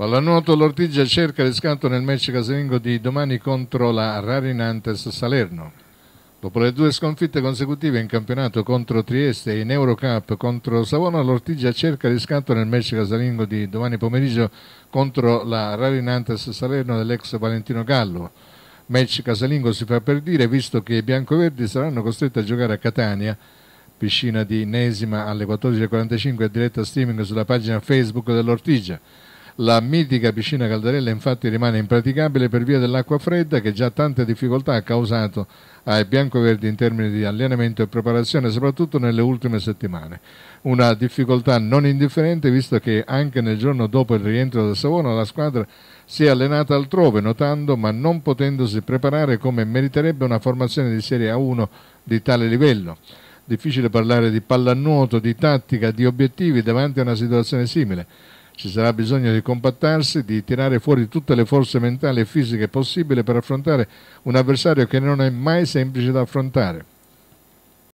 Pallanuoto, l'Ortigia cerca riscatto nel match casalingo di domani contro la Rarinantes Salerno. Dopo le due sconfitte consecutive in campionato contro Trieste e in Eurocup contro Savona, l'Ortigia cerca riscatto nel match casalingo di domani pomeriggio contro la Rarinantes Salerno dell'ex Valentino Gallo. Match casalingo si fa per dire visto che i biancoverdi saranno costretti a giocare a Catania piscina di Inesima alle 14.45 diretta streaming sulla pagina Facebook dell'Ortigia. La mitica piscina Caldarella infatti rimane impraticabile per via dell'acqua fredda che già tante difficoltà ha causato ai biancoverdi in termini di allenamento e preparazione, soprattutto nelle ultime settimane. Una difficoltà non indifferente visto che anche nel giorno dopo il rientro da Savona la squadra si è allenata altrove, notando ma non potendosi preparare come meriterebbe una formazione di Serie A1 di tale livello difficile parlare di pallanuoto, di tattica, di obiettivi davanti a una situazione simile. Ci sarà bisogno di compattarsi, di tirare fuori tutte le forze mentali e fisiche possibili per affrontare un avversario che non è mai semplice da affrontare.